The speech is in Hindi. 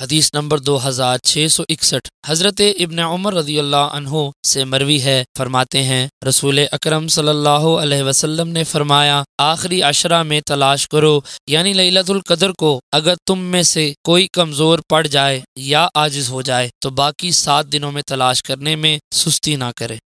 हदीस नंबर दो हजार छह सौ इकसठ हजरत इबन उमर रजी से मरवी है फरमाते हैं रसूल अक्रम सल्लल्लाहु ने फरमाया आखिरी अशरा में तलाश करो यानी लैलतुल कदर को अगर तुम में से कोई कमजोर पड़ जाए या आजिज हो जाए तो बाकी सात दिनों में तलाश करने में सुस्ती ना करे